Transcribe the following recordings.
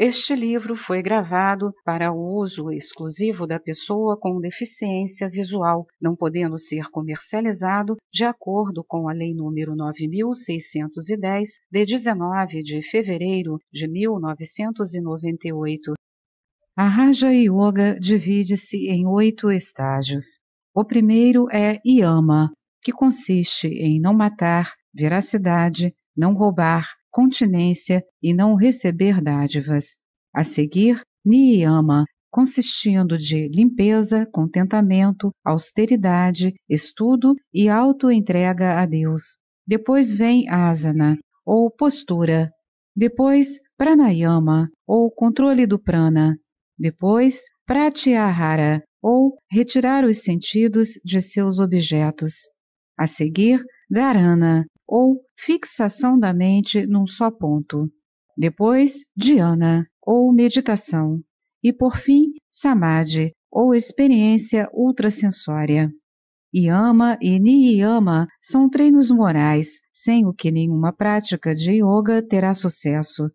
Este livro foi gravado para uso exclusivo da pessoa com deficiência visual, não podendo ser comercializado de acordo com a Lei nº 9610 de 19 de fevereiro de 1998. A Raja Yoga divide-se em oito estágios. O primeiro é Yama, que consiste em não matar, veracidade, não roubar, continência e não receber dádivas. A seguir, Niyama, consistindo de limpeza, contentamento, austeridade, estudo e auto-entrega a Deus. Depois vem asana, ou postura. Depois, pranayama, ou controle do prana. Depois, pratyahara, ou retirar os sentidos de seus objetos. A seguir, dharana, ou fixação da mente num só ponto. Depois, dhyana, ou meditação. E por fim, samadhi, ou experiência ultrasensória. Yama e Niyama são treinos morais, sem o que nenhuma prática de yoga terá sucesso.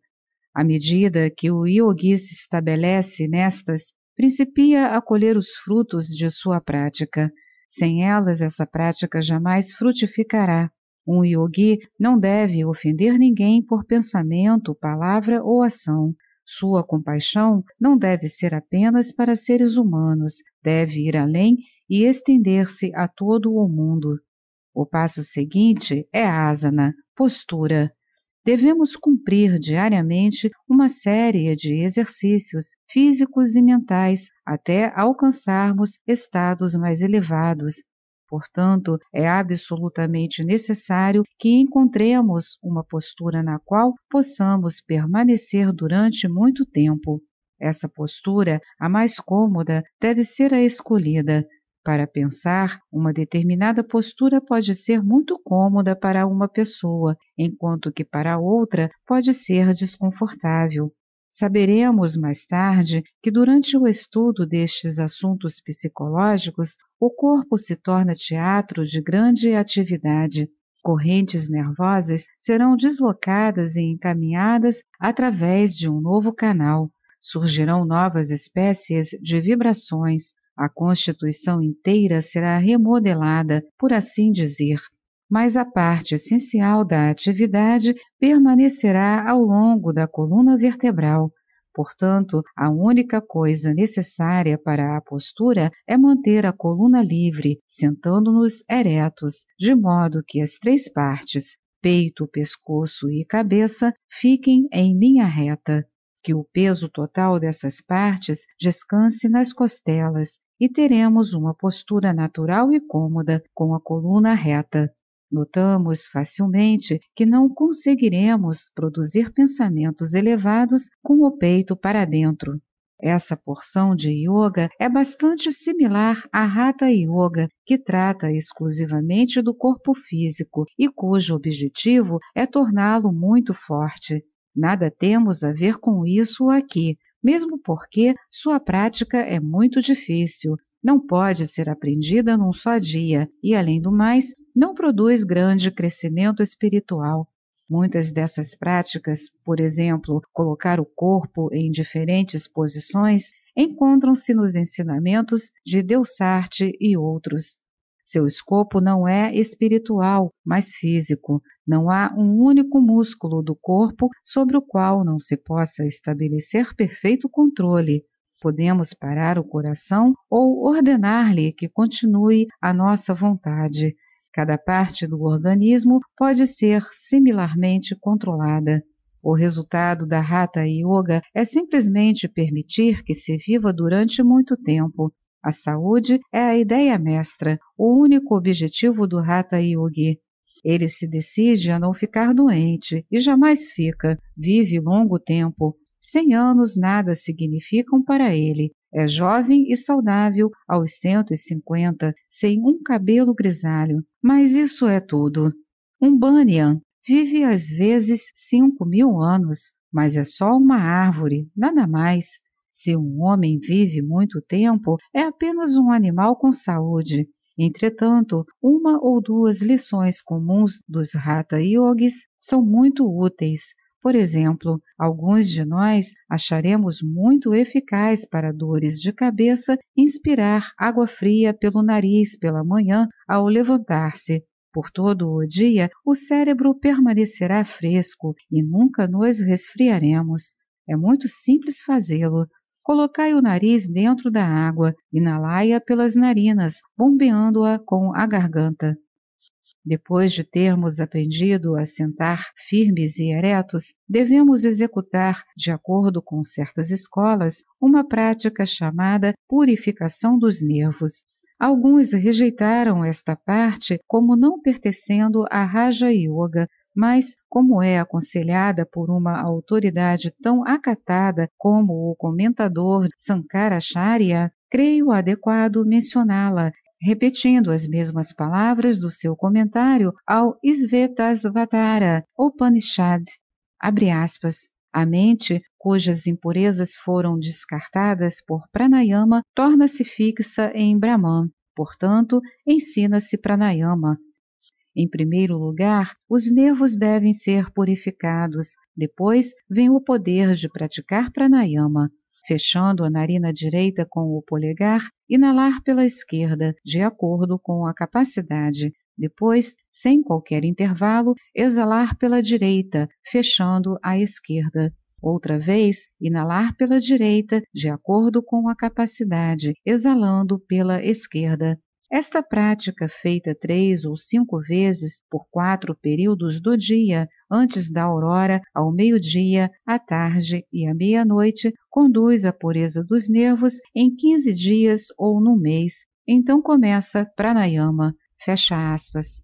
À medida que o yogi se estabelece nestas, principia a colher os frutos de sua prática. Sem elas, essa prática jamais frutificará. Um yogi não deve ofender ninguém por pensamento, palavra ou ação. Sua compaixão não deve ser apenas para seres humanos, deve ir além e estender-se a todo o mundo. O passo seguinte é asana, postura. Devemos cumprir diariamente uma série de exercícios físicos e mentais até alcançarmos estados mais elevados, Portanto, é absolutamente necessário que encontremos uma postura na qual possamos permanecer durante muito tempo. Essa postura, a mais cômoda, deve ser a escolhida. Para pensar, uma determinada postura pode ser muito cômoda para uma pessoa, enquanto que para outra pode ser desconfortável. Saberemos mais tarde que, durante o estudo destes assuntos psicológicos, o corpo se torna teatro de grande atividade. Correntes nervosas serão deslocadas e encaminhadas através de um novo canal. Surgirão novas espécies de vibrações. A constituição inteira será remodelada, por assim dizer mas a parte essencial da atividade permanecerá ao longo da coluna vertebral. Portanto, a única coisa necessária para a postura é manter a coluna livre, sentando-nos eretos, de modo que as três partes, peito, pescoço e cabeça, fiquem em linha reta. Que o peso total dessas partes descanse nas costelas e teremos uma postura natural e cômoda, com a coluna reta. Notamos facilmente que não conseguiremos produzir pensamentos elevados com o peito para dentro. Essa porção de yoga é bastante similar à Hatha Yoga, que trata exclusivamente do corpo físico e cujo objetivo é torná-lo muito forte. Nada temos a ver com isso aqui, mesmo porque sua prática é muito difícil não pode ser aprendida num só dia e, além do mais, não produz grande crescimento espiritual. Muitas dessas práticas, por exemplo, colocar o corpo em diferentes posições, encontram-se nos ensinamentos de Delsarte e outros. Seu escopo não é espiritual, mas físico. Não há um único músculo do corpo sobre o qual não se possa estabelecer perfeito controle podemos parar o coração ou ordenar-lhe que continue a nossa vontade. Cada parte do organismo pode ser similarmente controlada. O resultado da Hatha Yoga é simplesmente permitir que se viva durante muito tempo. A saúde é a ideia mestra, o único objetivo do Hatha Yogi. Ele se decide a não ficar doente e jamais fica, vive longo tempo, Cem anos nada significam para ele. É jovem e saudável aos cento e cinquenta, sem um cabelo grisalho. Mas isso é tudo. Um banyan vive às vezes cinco mil anos, mas é só uma árvore, nada mais. Se um homem vive muito tempo, é apenas um animal com saúde. Entretanto, uma ou duas lições comuns dos Hatha Yogis são muito úteis. Por exemplo, alguns de nós acharemos muito eficaz para dores de cabeça inspirar água fria pelo nariz pela manhã ao levantar-se. Por todo o dia, o cérebro permanecerá fresco e nunca nos resfriaremos. É muito simples fazê-lo. Colocai o nariz dentro da água, inalai-a pelas narinas, bombeando-a com a garganta. Depois de termos aprendido a sentar firmes e eretos, devemos executar, de acordo com certas escolas, uma prática chamada purificação dos nervos. Alguns rejeitaram esta parte como não pertencendo à Raja Yoga, mas, como é aconselhada por uma autoridade tão acatada como o comentador Sankaracharya, creio adequado mencioná-la repetindo as mesmas palavras do seu comentário ao Svetasvatara Upanishad. Abre aspas. A mente, cujas impurezas foram descartadas por pranayama, torna-se fixa em Brahman. Portanto, ensina-se pranayama, em primeiro lugar, os nervos devem ser purificados, depois vem o poder de praticar pranayama fechando a narina direita com o polegar, inalar pela esquerda, de acordo com a capacidade. Depois, sem qualquer intervalo, exalar pela direita, fechando a esquerda. Outra vez, inalar pela direita, de acordo com a capacidade, exalando pela esquerda. Esta prática, feita três ou cinco vezes por quatro períodos do dia, antes da aurora, ao meio-dia, à tarde e à meia-noite, conduz à pureza dos nervos em 15 dias ou no mês. Então começa pranayama. Fecha aspas.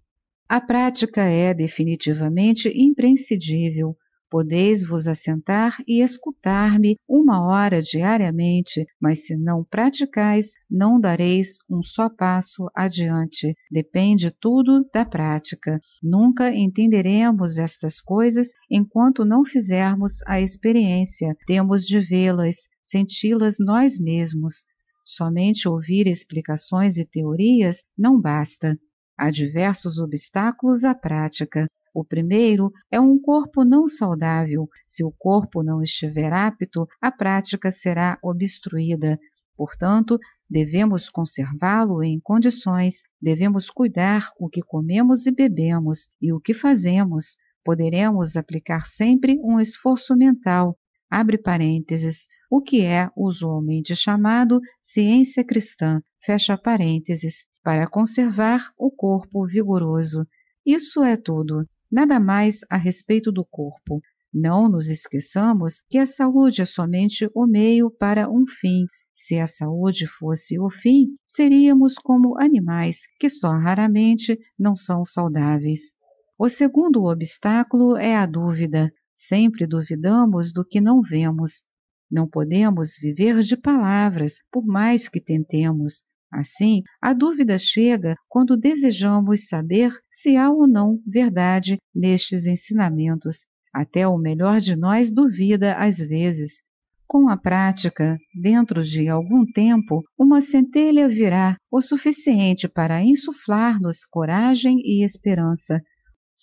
A prática é definitivamente imprescindível Podeis vos assentar e escutar-me uma hora diariamente, mas se não praticais, não dareis um só passo adiante. Depende tudo da prática. Nunca entenderemos estas coisas enquanto não fizermos a experiência. Temos de vê-las, senti-las nós mesmos. Somente ouvir explicações e teorias não basta. Há diversos obstáculos à prática. O primeiro é um corpo não saudável. Se o corpo não estiver apto, a prática será obstruída. Portanto, devemos conservá-lo em condições, devemos cuidar o que comemos e bebemos e o que fazemos. Poderemos aplicar sempre um esforço mental, abre parênteses, o que é usualmente chamado ciência cristã, fecha parênteses, para conservar o corpo vigoroso. Isso é tudo. Nada mais a respeito do corpo. Não nos esqueçamos que a saúde é somente o meio para um fim. Se a saúde fosse o fim, seríamos como animais que só raramente não são saudáveis. O segundo obstáculo é a dúvida. Sempre duvidamos do que não vemos. Não podemos viver de palavras, por mais que tentemos. Assim, a dúvida chega quando desejamos saber se há ou não verdade nestes ensinamentos. Até o melhor de nós duvida às vezes. Com a prática, dentro de algum tempo, uma centelha virá o suficiente para insuflar-nos coragem e esperança.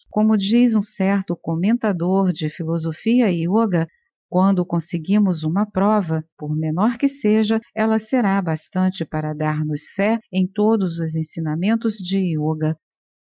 Como diz um certo comentador de filosofia e yoga, quando conseguimos uma prova, por menor que seja, ela será bastante para dar-nos fé em todos os ensinamentos de yoga.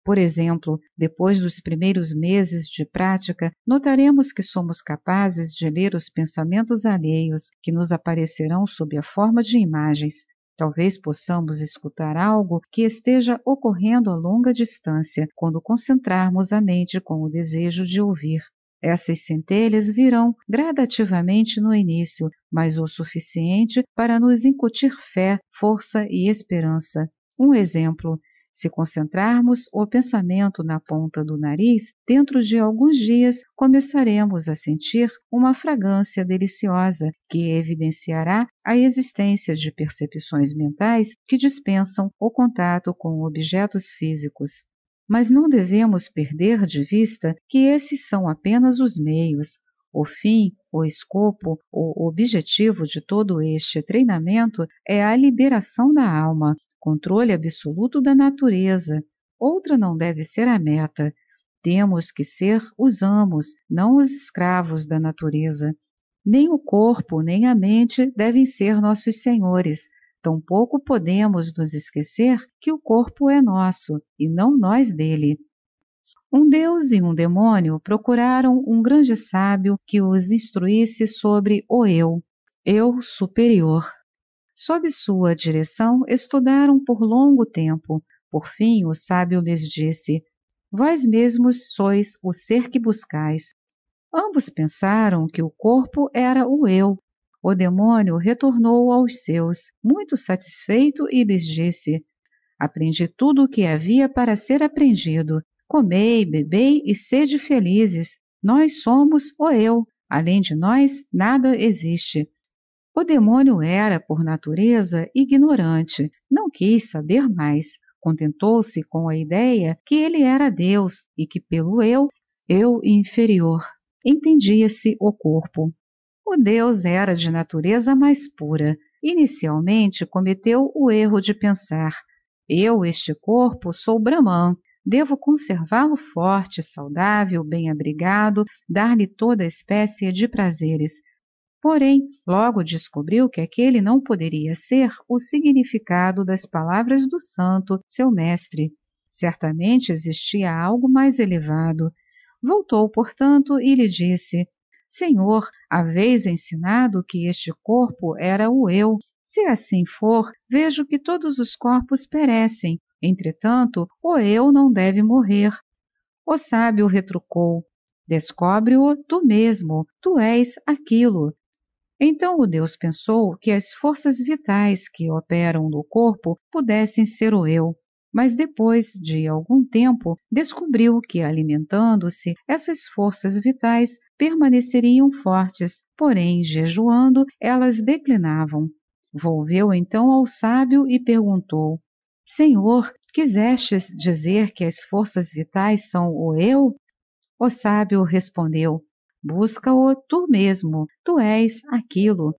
Por exemplo, depois dos primeiros meses de prática, notaremos que somos capazes de ler os pensamentos alheios que nos aparecerão sob a forma de imagens. Talvez possamos escutar algo que esteja ocorrendo a longa distância quando concentrarmos a mente com o desejo de ouvir. Essas centelhas virão gradativamente no início, mas o suficiente para nos incutir fé, força e esperança. Um exemplo: se concentrarmos o pensamento na ponta do nariz, dentro de alguns dias começaremos a sentir uma fragrância deliciosa que evidenciará a existência de percepções mentais que dispensam o contato com objetos físicos. Mas não devemos perder de vista que esses são apenas os meios. O fim, o escopo, o objetivo de todo este treinamento é a liberação da alma, controle absoluto da natureza. Outra não deve ser a meta. Temos que ser os amos, não os escravos da natureza. Nem o corpo, nem a mente devem ser nossos senhores, Tampouco podemos nos esquecer que o corpo é nosso e não nós dele. Um deus e um demônio procuraram um grande sábio que os instruísse sobre o eu, eu superior. Sob sua direção, estudaram por longo tempo. Por fim, o sábio lhes disse: Vós mesmos sois o ser que buscais. Ambos pensaram que o corpo era o eu o demônio retornou aos seus, muito satisfeito, e lhes disse: Aprendi tudo o que havia para ser aprendido. Comei, bebei e sede felizes. Nós somos o eu. Além de nós, nada existe. O demônio era, por natureza, ignorante. Não quis saber mais. Contentou-se com a ideia que ele era Deus e que, pelo eu, eu inferior, entendia-se o corpo. O Deus era de natureza mais pura. Inicialmente cometeu o erro de pensar: eu, este corpo, sou Brahman, devo conservá-lo forte, saudável, bem abrigado, dar-lhe toda espécie de prazeres. Porém, logo descobriu que aquele não poderia ser o significado das palavras do santo, seu mestre. Certamente existia algo mais elevado. Voltou, portanto, e lhe disse: Senhor, haveis ensinado que este corpo era o eu. Se assim for, vejo que todos os corpos perecem. Entretanto, o eu não deve morrer. O sábio retrucou: Descobre-o tu mesmo, tu és aquilo. Então o Deus pensou que as forças vitais que operam no corpo pudessem ser o eu mas depois de algum tempo descobriu que, alimentando-se, essas forças vitais permaneceriam fortes, porém, jejuando, elas declinavam. Volveu então ao sábio e perguntou: Senhor, quisestes dizer que as forças vitais são o eu? O sábio respondeu: Busca-o tu mesmo, tu és aquilo,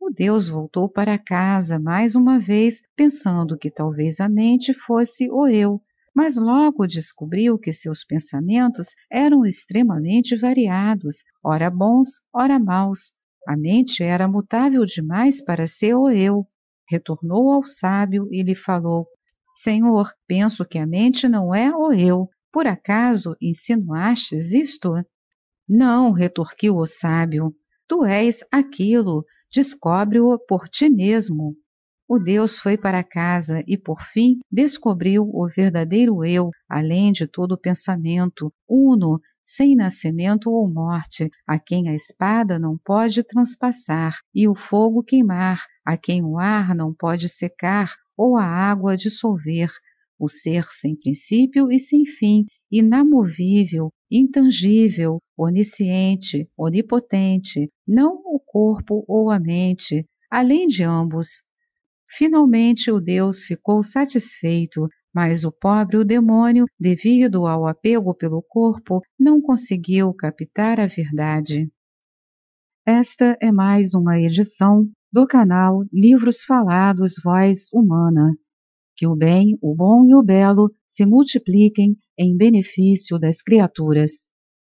o Deus voltou para casa mais uma vez, pensando que talvez a mente fosse o eu, mas logo descobriu que seus pensamentos eram extremamente variados, ora bons, ora maus. A mente era mutável demais para ser o eu. Retornou ao sábio e lhe falou: Senhor, penso que a mente não é o eu. Por acaso insinuastes isto? Não, retorquiu o sábio. Tu és aquilo, Descobre-o por ti mesmo. O Deus foi para casa e, por fim, descobriu o verdadeiro eu, além de todo pensamento, uno, sem nascimento ou morte, a quem a espada não pode transpassar, e o fogo queimar, a quem o ar não pode secar, ou a água dissolver, o ser sem princípio e sem fim, inamovível, intangível, onisciente, onipotente, não o corpo ou a mente, além de ambos. Finalmente o Deus ficou satisfeito, mas o pobre o demônio, devido ao apego pelo corpo, não conseguiu captar a verdade. Esta é mais uma edição do canal Livros Falados Voz Humana. Que o bem, o bom e o belo se multipliquem em benefício das criaturas.